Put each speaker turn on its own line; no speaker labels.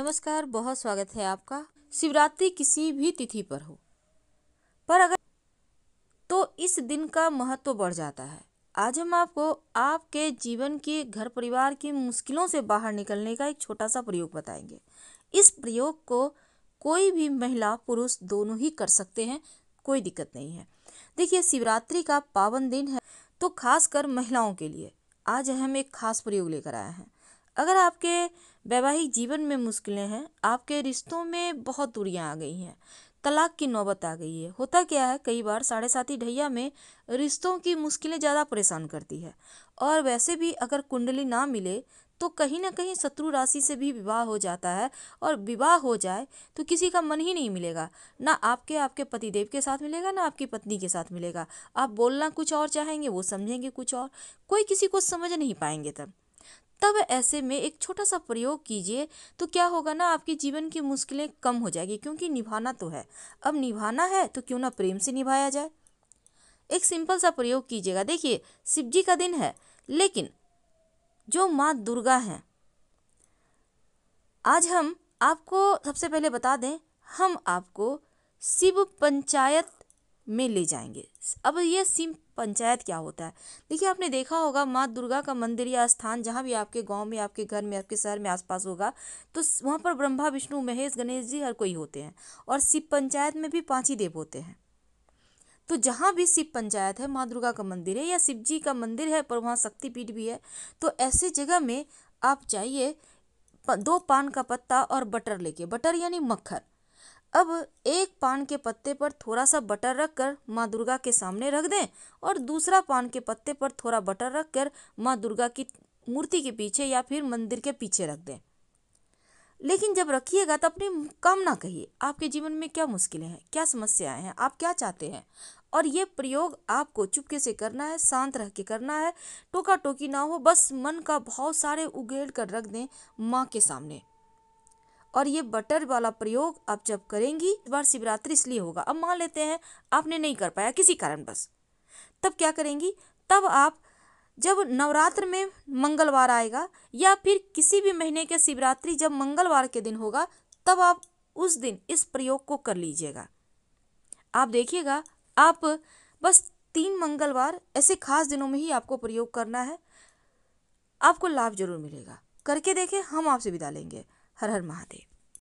नमस्कार बहुत स्वागत है आपका शिवरात्रि किसी भी तिथि पर हो पर अगर तो इस दिन का महत्व बढ़ जाता है आज हम आपको आपके जीवन के घर परिवार की मुश्किलों से बाहर निकलने का एक छोटा सा प्रयोग बताएंगे इस प्रयोग को कोई भी महिला पुरुष दोनों ही कर सकते हैं कोई दिक्कत नहीं है देखिए शिवरात्रि का पावन दिन है तो खासकर महिलाओं के लिए आज हम एक खास प्रयोग लेकर आए हैं अगर आपके वैवाहिक जीवन में मुश्किलें हैं आपके रिश्तों में बहुत दूरियां आ गई हैं तलाक की नौबत आ गई है होता क्या है कई बार साढ़े साथी ढैया में रिश्तों की मुश्किलें ज़्यादा परेशान करती है और वैसे भी अगर कुंडली ना मिले तो कहीं ना कहीं शत्रु राशि से भी विवाह हो जाता है और विवाह हो जाए तो किसी का मन ही नहीं मिलेगा ना आपके आपके पति देव के साथ मिलेगा ना आपकी पत्नी के साथ मिलेगा आप बोलना कुछ और चाहेंगे वो समझेंगे कुछ और कोई किसी को समझ नहीं पाएंगे तब तब ऐसे में एक छोटा सा प्रयोग कीजिए तो क्या होगा ना आपके जीवन की मुश्किलें कम हो जाएगी क्योंकि निभाना तो है अब निभाना है तो क्यों ना प्रेम से निभाया जाए एक सिंपल सा प्रयोग कीजिएगा देखिए शिव जी का दिन है लेकिन जो माँ दुर्गा हैं आज हम आपको सबसे पहले बता दें हम आपको शिव पंचायत में ले जाएंगे अब ये सिम पंचायत क्या होता है देखिए आपने देखा होगा माँ दुर्गा का मंदिर या स्थान जहाँ भी आपके गांव में आपके घर में आपके शहर में आसपास होगा तो वहाँ पर ब्रह्मा विष्णु महेश गणेश जी हर कोई होते हैं और शिव पंचायत में भी पाँच ही देव होते हैं तो जहाँ भी शिव पंचायत है माँ दुर्गा का मंदिर है या शिव जी का मंदिर है पर वहाँ शक्तिपीठ भी है तो ऐसे जगह में आप चाहिए दो पान का पत्ता और बटर लेके बटर यानी मक्खन अब एक पान के पत्ते पर थोड़ा सा बटर रखकर माँ दुर्गा के सामने रख दें और दूसरा पान के पत्ते पर थोड़ा बटर रखकर माँ दुर्गा की मूर्ति के पीछे या फिर मंदिर के पीछे रख दें लेकिन जब रखिएगा तो अपनी कम ना कहिए आपके जीवन में क्या मुश्किलें हैं क्या समस्याएं हैं आप क्या चाहते हैं और ये प्रयोग आपको चुपके से करना है शांत रह के करना है टोका टोकी ना हो बस मन का भाव सारे उगेड़ कर रख दें माँ के सामने और ये बटर वाला प्रयोग आप जब करेंगी इस बार शिवरात्रि इसलिए होगा अब मान लेते हैं आपने नहीं कर पाया किसी कारण बस तब क्या करेंगी तब आप जब नवरात्र में मंगलवार आएगा या फिर किसी भी महीने के शिवरात्रि जब मंगलवार के दिन होगा तब आप उस दिन इस प्रयोग को कर लीजिएगा आप देखिएगा आप बस तीन मंगलवार ऐसे खास दिनों में ही आपको प्रयोग करना है आपको लाभ जरूर मिलेगा करके देखें हम आपसे विदा लेंगे हर हर महादेव